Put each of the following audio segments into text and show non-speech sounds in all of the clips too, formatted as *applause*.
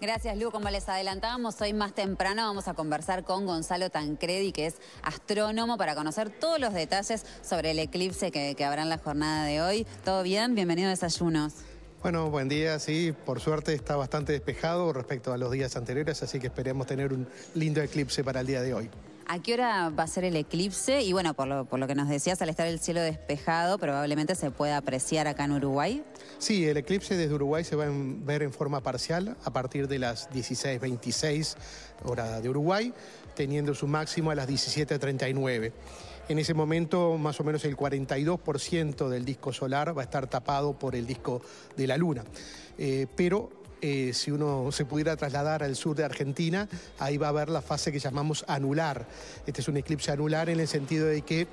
Gracias, Lu. Como les adelantábamos, hoy más temprano vamos a conversar con Gonzalo Tancredi, que es astrónomo, para conocer todos los detalles sobre el eclipse que, que habrá en la jornada de hoy. ¿Todo bien? Bienvenido a Desayunos. Bueno, buen día, sí, por suerte está bastante despejado respecto a los días anteriores, así que esperemos tener un lindo eclipse para el día de hoy. ¿A qué hora va a ser el eclipse? Y bueno, por lo, que nos decías, al estar el cielo despejado, probablemente se pueda apreciar acá en Uruguay. Sí, el eclipse desde Uruguay se va a ver en forma parcial a partir de las 16.26 hora de Uruguay, teniendo su máximo a las 17.39. En ese momento, más o menos el 42% del disco solar va a estar tapado por el disco de la Luna. Eh, pero eh, si uno se pudiera trasladar al sur de Argentina, ahí va a haber la fase que llamamos anular. Este es un eclipse anular en el sentido de que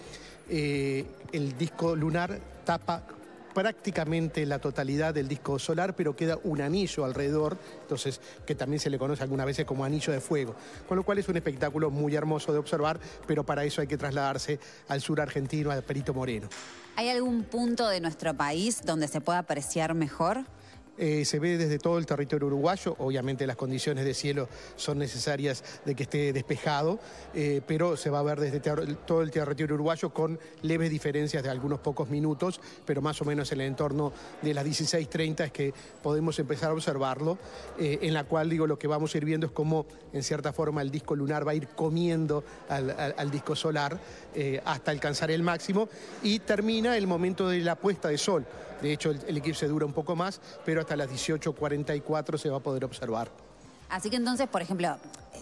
eh, el disco lunar tapa prácticamente la totalidad del disco solar, pero queda un anillo alrededor, entonces que también se le conoce algunas veces como anillo de fuego, con lo cual es un espectáculo muy hermoso de observar, pero para eso hay que trasladarse al sur argentino, al Perito Moreno. ¿Hay algún punto de nuestro país donde se pueda apreciar mejor? Eh, se ve desde todo el territorio uruguayo, obviamente las condiciones de cielo son necesarias de que esté despejado, eh, pero se va a ver desde todo el territorio uruguayo con leves diferencias de algunos pocos minutos, pero más o menos en el entorno de las 16.30 es que podemos empezar a observarlo, eh, en la cual digo lo que vamos a ir viendo es cómo en cierta forma el disco lunar va a ir comiendo al, disco solar hasta alcanzar el máximo y termina el momento de la puesta de sol. De hecho, el, el eclipse dura un poco más, pero hasta las 18.44 se va a poder observar. Así que entonces, por ejemplo,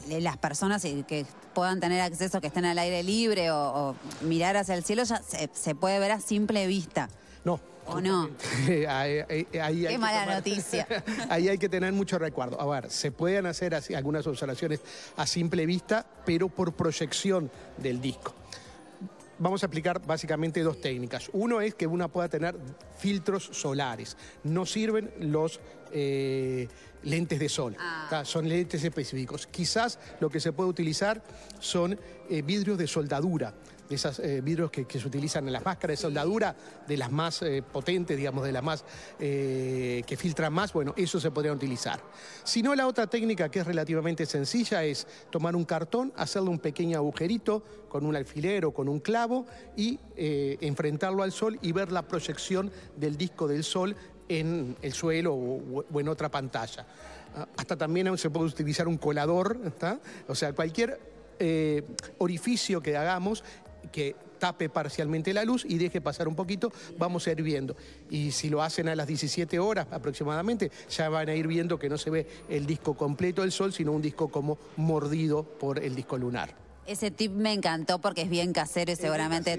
eh, las personas eh, que puedan tener acceso, que estén al aire libre o, mirar hacia el cielo, ya se, puede ver a simple vista. No, ¿O no? *laughs* Qué mala noticia. *laughs* ahí hay que tener mucho recuerdo. A ver, se pueden hacer algunas observaciones a simple vista, pero por proyección del disco vamos a aplicar básicamente dos técnicas. Uno es que una pueda tener filtros solares. No sirven los... Eh, lentes de sol. Ah. Son lentes específicos. Quizás lo que se puede utilizar son eh, vidrios de soldadura, de esos eh, vidrios que, se utilizan en las máscaras de soldadura, de las más eh, potentes, digamos, de las más que filtran más, bueno, eso se podría utilizar. Si no, la otra técnica que es relativamente sencilla es tomar un cartón, hacerle un pequeño agujerito con un alfiler o con un clavo y enfrentarlo al sol y ver la proyección del disco del sol en el suelo o, en otra pantalla. Ah, hasta también se puede utilizar un colador, o sea, cualquier eh, orificio que hagamos que tape parcialmente la luz y deje pasar un poquito, vamos a ir viendo. Y si lo hacen a las 17 horas aproximadamente, ya van a ir viendo que no se ve el disco completo del Sol, sino un disco como mordido por el disco lunar. Ese tip me encantó porque es bien casero y seguramente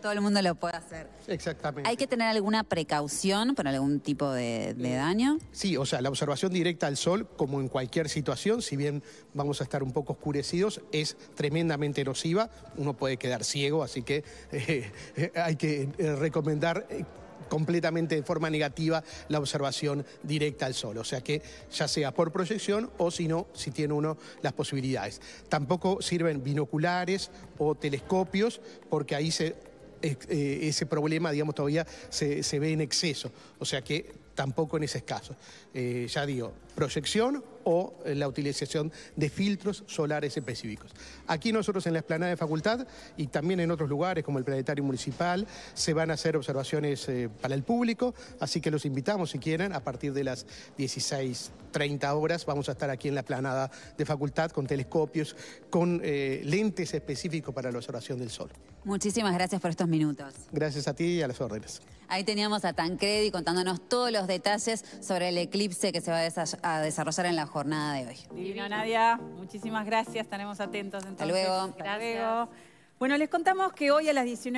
todo el mundo lo puede hacer. Exactamente. ¿Hay que tener alguna precaución para algún tipo de, eh, daño? Sí, o sea, la observación directa al sol, como en cualquier situación, si bien vamos a estar un poco oscurecidos, es tremendamente erosiva. Uno puede quedar ciego, así que *laughs* eh, eh, hay que recomendar completamente de forma negativa la observación directa al Sol. O sea que ya sea por proyección o si no, si tiene uno las posibilidades. Tampoco sirven binoculares o telescopios porque ahí se, eh, eh, ese problema, digamos, todavía se, ve en exceso. O sea que tampoco en ese caso. Eh, ya digo, proyección o eh, la utilización de filtros solares específicos. Aquí nosotros en la explanada de facultad y también en otros lugares como el Planetario Municipal se van a hacer observaciones eh, para el público, así que los invitamos si quieren a partir de las 16.30 horas vamos a estar aquí en la explanada de facultad con telescopios, con eh, lentes específicos para la observación del sol. Muchísimas gracias por estos minutos. Gracias a ti y a las órdenes. Ahí teníamos a Tancredi contándonos todos los detalles sobre el eclipse que se va a, desarrollar en la jornada jornada de hoy. Divino, Nadia. Muchísimas gracias. Estaremos atentos entonces. Hasta luego. Hasta luego. Bueno, les contamos que hoy a las 19.